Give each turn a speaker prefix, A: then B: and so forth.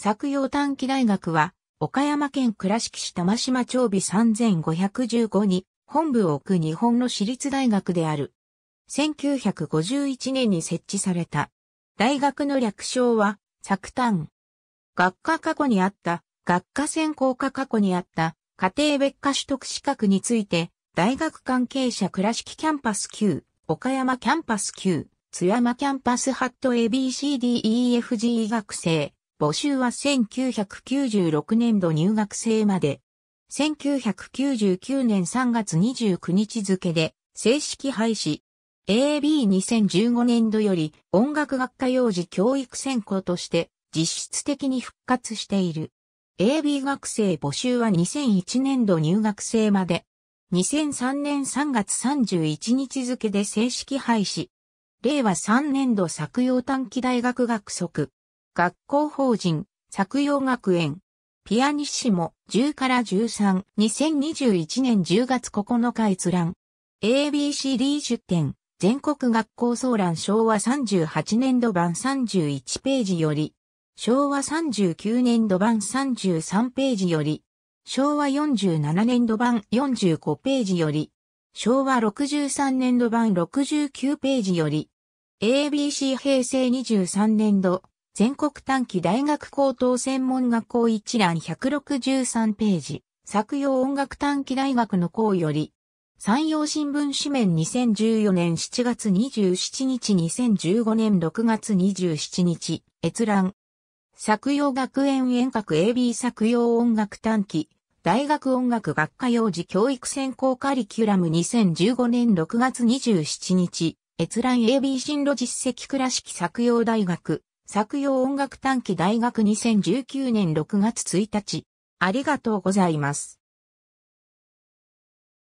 A: 作用短期大学は、岡山県倉敷市玉島町備3515に本部を置く日本の私立大学である。1951年に設置された。大学の略称は、作短。学科過去にあった、学科専攻科過去にあった、家庭別科取得資格について、大学関係者倉敷キャンパス9、岡山キャンパス9、津山キャンパスハット ABCDEFG 学生。募集は1996年度入学生まで。1999年3月29日付で正式廃止。AB2015 年度より音楽学科幼児教育専攻として実質的に復活している。AB 学生募集は2001年度入学生まで。2003年3月31日付で正式廃止。令和3年度作用短期大学学則。学校法人、作用学園。ピアニッシモ、10から13、2021年10月9日閲覧。ABCD10 点、全国学校総覧昭和38年度版31ページより、昭和39年度版33ページより、昭和47年度版45ページより、昭和63年度版69ページより、ABC 平成23年度全国短期大学高等専門学校一覧163ページ、作用音楽短期大学の校より、山陽新聞紙面2014年7月27日2015年6月27日、閲覧。作用学園遠隔 AB 作用音楽短期、大学音楽学科幼児教育専攻カリキュラム2015年6月27日、閲覧 AB 進路実績倉敷作用大学、作用音楽短期大学2019年6月1日。ありがとうございます。